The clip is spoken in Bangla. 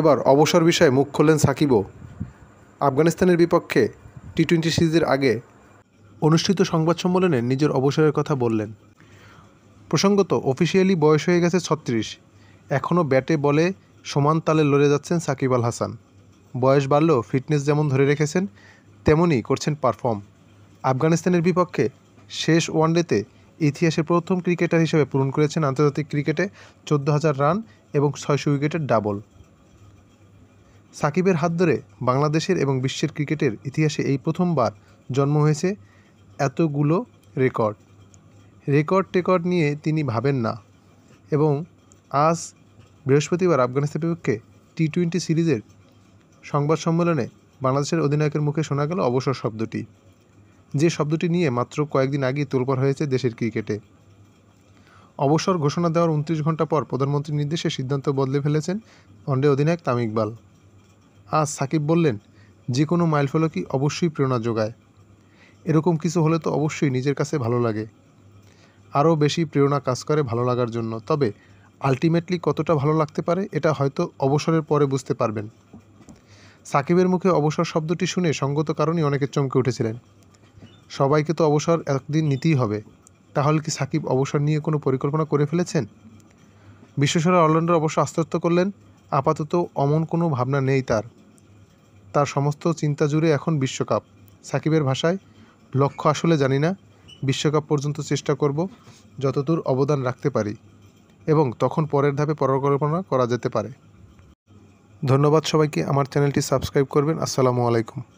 এবার অবসর বিষয়ে মুখ খুললেন সাকিবও আফগানিস্তানের বিপক্ষে টি টোয়েন্টি সিরিজের আগে অনুষ্ঠিত সংবাদ সম্মেলনে নিজের অবসরের কথা বললেন প্রসঙ্গত অফিসিয়ালি বয়স হয়ে গেছে ছত্রিশ এখনও ব্যাটে বলে সমান তালে লড়ে যাচ্ছেন সাকিব আল হাসান বয়স বাড়লেও ফিটনেস যেমন ধরে রেখেছেন তেমনই করছেন পারফর্ম আফগানিস্তানের বিপক্ষে শেষ ওয়ানডেতে ইতিহাসের প্রথম ক্রিকেটার হিসেবে পূরণ করেছেন আন্তর্জাতিক ক্রিকেটে চোদ্দো হাজার রান এবং ছয়শো উইকেটের ডাবল সাকিবের হাত ধরে বাংলাদেশের এবং বিশ্বের ক্রিকেটের ইতিহাসে এই প্রথমবার জন্ম হয়েছে এতগুলো রেকর্ড রেকর্ড টেকর্ড নিয়ে তিনি ভাবেন না এবং আজ বৃহস্পতিবার আফগানিস্তানের বিপক্ষে টি টোয়েন্টি সিরিজের সংবাদ সম্মেলনে বাংলাদেশের অধিনায়কের মুখে শোনা গেল অবসর শব্দটি যে শব্দটি নিয়ে মাত্র কয়েকদিন আগেই তোলপর হয়েছে দেশের ক্রিকেটে অবসর ঘোষণা দেওয়ার উনত্রিশ ঘন্টা পর প্রধানমন্ত্রীর নির্দেশে সিদ্ধান্ত বদলে ফেলেছেন অন্ডে অধিনায়ক তামিকবাল আজ সাকিব বললেন যে কোনো মাইল ফলকই অবশ্যই প্রেরণা যোগায় এরকম কিছু হলে তো অবশ্যই নিজের কাছে ভালো লাগে আরও বেশি প্রেরণা কাজ করে ভালো লাগার জন্য তবে আলটিমেটলি কতটা ভালো লাগতে পারে এটা হয়তো অবসরের পরে বুঝতে পারবেন সাকিবের মুখে অবসর শব্দটি শুনে সঙ্গত কারণই অনেকে চমকে উঠেছিলেন সবাইকে তো অবসর একদিন নিতেই হবে তাহলে কি সাকিব অবসর নিয়ে কোনো পরিকল্পনা করে ফেলেছেন বিশ্বসেরা অলরাউন্ডার অবশ্য আস্তস্ত করলেন আপাতত অমন কোনো ভাবনা নেই তার তার সমস্ত চিন্তা জুড়ে এখন বিশ্বকাপ সাকিবের ভাষায় লক্ষ্য আসলে জানি না বিশ্বকাপ পর্যন্ত চেষ্টা করব যতদূর অবদান রাখতে পারি এবং তখন পরের ধাপে পরিকল্পনা করা যেতে পারে ধন্যবাদ সবাইকে আমার চ্যানেলটি সাবস্ক্রাইব করবেন আসসালামু আলাইকুম